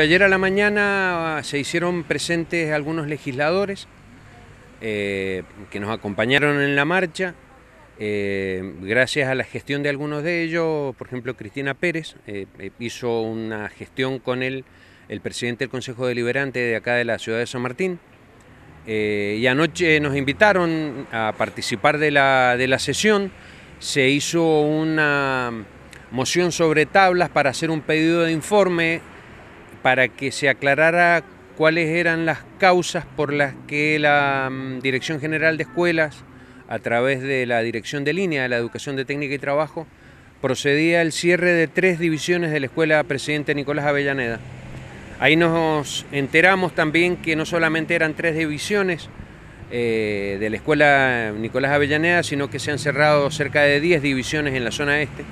Ayer a la mañana ah, se hicieron presentes algunos legisladores eh, que nos acompañaron en la marcha. Eh, gracias a la gestión de algunos de ellos, por ejemplo, Cristina Pérez eh, hizo una gestión con el presidente del Consejo Deliberante de acá de la ciudad de San Martín. y anoche nos invitaron a participar de la, de la sesión. Se hizo una moción sobre tablas para hacer un pedido de informe para que se aclarara cuáles eran las causas por las que la mm, Dirección General de Escuelas, a través de la Dirección de Línea de la Educación de Técnica y Trabajo, procedía al cierre de tres divisiones de la Escuela Presidente Nicolás Avellaneda. Ahí nos enteramos también que no solamente eran tres divisiones eh, de la Escuela Nicolás Avellaneda, sino que se han cerrado cerca de 10 divisiones en la zona este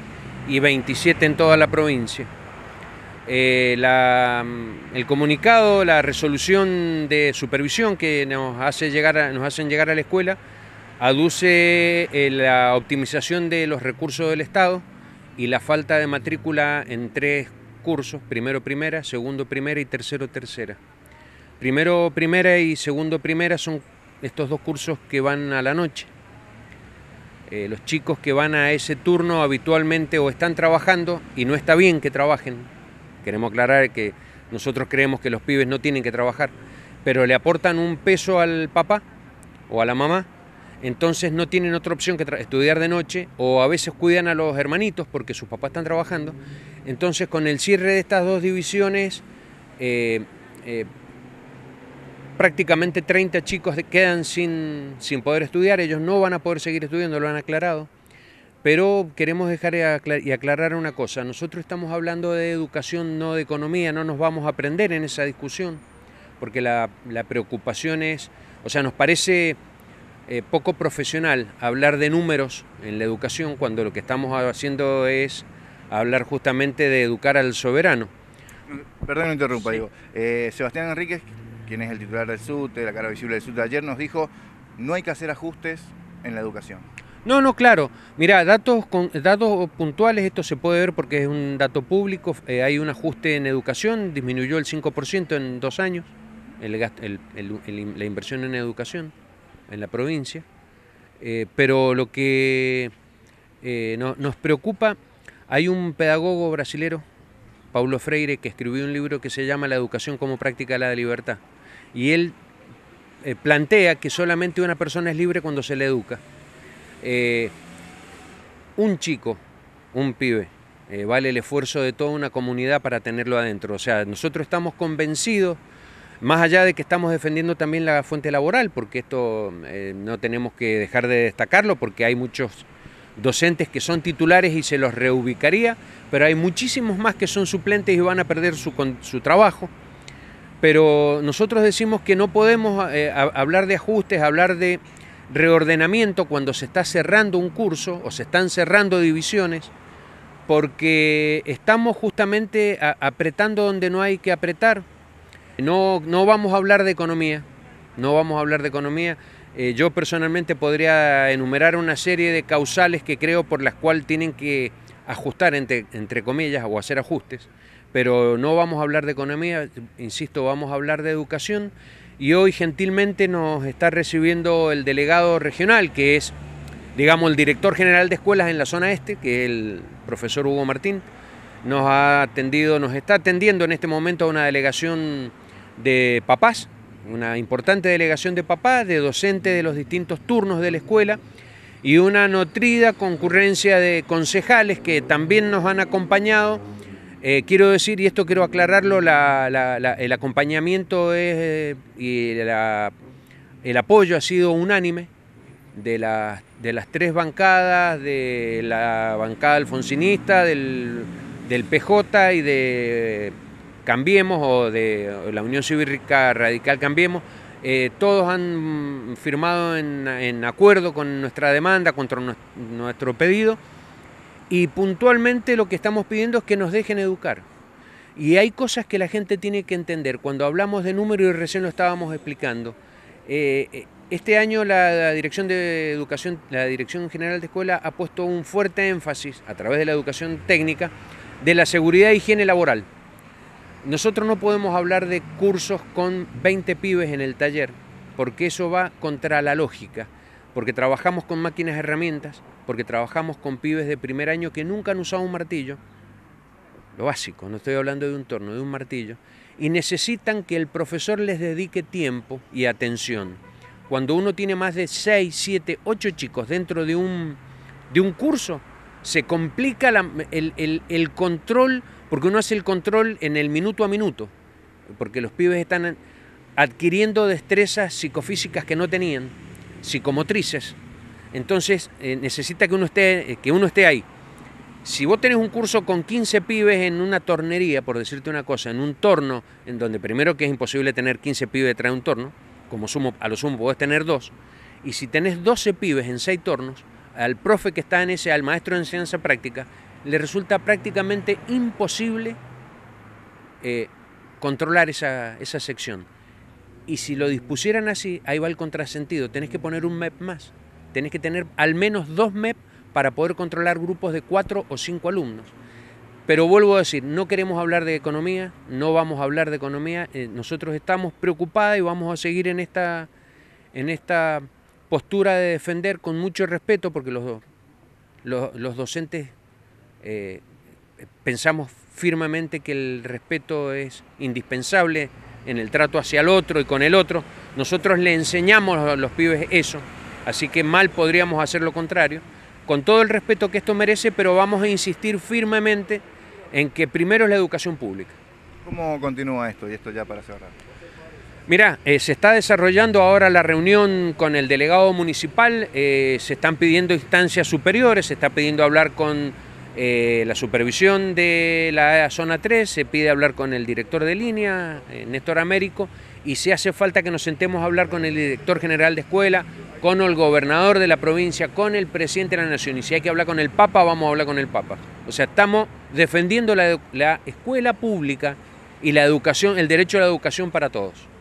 y 27 en toda la provincia. Eh, mm, el comunicado, la resolución de supervisión que nos, hace llegar nos hacen llegar a la escuela aduce eh, la optimización de los recursos del Estado y la falta de matrícula en tres cursos, primero primera, segundo primera y tercero tercera. Primero primera y segundo primera son estos dos cursos que van a la noche. Eh, los chicos que van a ese turno habitualmente o están trabajando y no está bien que trabajen Queremos aclarar que nosotros creemos que los pibes no tienen que trabajar, pero le aportan un peso al papá o a la mamá, entonces no tienen otra opción que estudiar de noche o a veces cuidan a los hermanitos porque sus papás están trabajando. Entonces con el cierre de estas dos divisiones, eh, eh, prácticamente 30 chicos quedan sin, sin poder estudiar, ellos no van a poder seguir estudiando, lo han aclarado. Pero queremos dejar y aclarar una cosa, nosotros estamos hablando de educación, no de economía, no nos vamos a aprender en esa discusión, porque la, preocupación es, o sea, nos parece eh, poco profesional hablar de números en la educación cuando lo que estamos haciendo es hablar justamente de educar al soberano. Perdón me interrumpa, digo. Eh, Sebastián Enríquez, quien es el titular del SUTE, la cara visible del SUTE, ayer nos dijo, no hay que hacer ajustes en la educación. No, no, claro. Mira, datos, con, datos puntuales, esto se puede ver porque es un dato público, eh, hay un ajuste en educación, disminuyó el 5% en dos años, la inversión en educación en la provincia, eh, pero lo que eh, nos preocupa, hay un pedagogo brasilero, Paulo Freire, que escribió un libro que se llama La educación como práctica de la libertad, y él plantea que solamente una persona es libre cuando se le educa. Eh, un chico, un pibe, eh, vale el esfuerzo de toda una comunidad para tenerlo adentro. O sea, nosotros estamos convencidos, más allá de que estamos defendiendo también la fuente laboral, porque esto eh, no tenemos que dejar de destacarlo, porque hay muchos docentes que son titulares y se los reubicaría, pero hay muchísimos más que son suplentes y van a perder su, trabajo. Pero nosotros decimos que no podemos hablar de ajustes, hablar de reordenamiento cuando se está cerrando un curso o se están cerrando divisiones, porque estamos justamente apretando donde no hay que apretar. No, no vamos a hablar de economía, no vamos a hablar de economía. Eh, yo personalmente podría enumerar una serie de causales que creo por las cuales tienen que ajustar, entre, entre comillas, o hacer ajustes, pero no vamos a hablar de economía, insisto, vamos a hablar de educación y hoy gentilmente nos está recibiendo el delegado regional, que es, digamos, el director general de escuelas en la zona este, que es el profesor Hugo Martín. Nos ha atendido, nos está atendiendo en este momento a una delegación de papás, una importante delegación de papás, de docentes de los distintos turnos de la escuela y una nutrida concurrencia de concejales que también nos han acompañado eh, quiero decir, y esto quiero aclararlo, el acompañamiento es, eh, y el apoyo ha sido unánime de las, tres bancadas, de la bancada alfonsinista, del, PJ y de Cambiemos o de la Unión Cívica Radical Cambiemos. Eh, todos han firmado en, acuerdo con nuestra demanda, contra nuestro pedido. Y puntualmente lo que estamos pidiendo es que nos dejen educar. Y hay cosas que la gente tiene que entender. Cuando hablamos de número y recién lo estábamos explicando, eh, eh, este año la Dirección de Educación, la Dirección General de Escuela ha puesto un fuerte énfasis a través de la educación técnica de la seguridad e higiene laboral. Nosotros no podemos hablar de cursos con 20 pibes en el taller, porque eso va contra la lógica porque trabajamos con máquinas herramientas, porque trabajamos con pibes de primer año que nunca han usado un martillo, lo básico, no estoy hablando de un torno, de un martillo, y necesitan que el profesor les dedique tiempo y atención. Cuando uno tiene más de 6, 7, 8 chicos dentro de un, de un curso, se complica el, el control, porque uno hace el control en el minuto a minuto, porque los pibes están adquiriendo destrezas psicofísicas que no tenían psicomotrices, entonces eh, necesita que uno, esté, eh, que uno esté ahí. Si vos tenés un curso con 15 pibes en una tornería, por decirte una cosa, en un torno, en donde primero que es imposible tener 15 pibes detrás de un torno, como a lo sumo podés tener dos, y si tenés 12 pibes en 6 tornos, al profe que está en ese, al maestro de enseñanza práctica, le resulta prácticamente imposible eh, controlar esa sección. Y si lo dispusieran así, ahí va el contrasentido. Tenés que poner un MEP más. Tenés que tener al menos dos MEP para poder controlar grupos de cuatro o cinco alumnos. Pero vuelvo a decir, no queremos hablar de economía, no vamos a hablar de economía. Eh, nosotros estamos preocupados y vamos a seguir en esta, en esta postura de defender con mucho respeto, porque los, los, docentes eh, pensamos firmemente que el respeto es indispensable en el trato hacia el otro y con el otro. Nosotros le enseñamos a los pibes eso, así que mal podríamos hacer lo contrario, con todo el respeto que esto merece, pero vamos a insistir firmemente en que primero es la educación pública. ¿Cómo continúa esto? Y esto ya para cerrar. Mira, eh, se está desarrollando ahora la reunión con el delegado municipal, eh, se están pidiendo instancias superiores, se está pidiendo hablar con eh, la supervisión de la zona 3 se pide hablar con el director de línea, eh, Néstor Américo, y si hace falta que nos sentemos a hablar con el director general de escuela, con el gobernador de la provincia, con el presidente de la nación, y si hay que hablar con el Papa, vamos a hablar con el Papa. O sea, estamos defendiendo la, la escuela pública y la educación, el derecho a la educación para todos.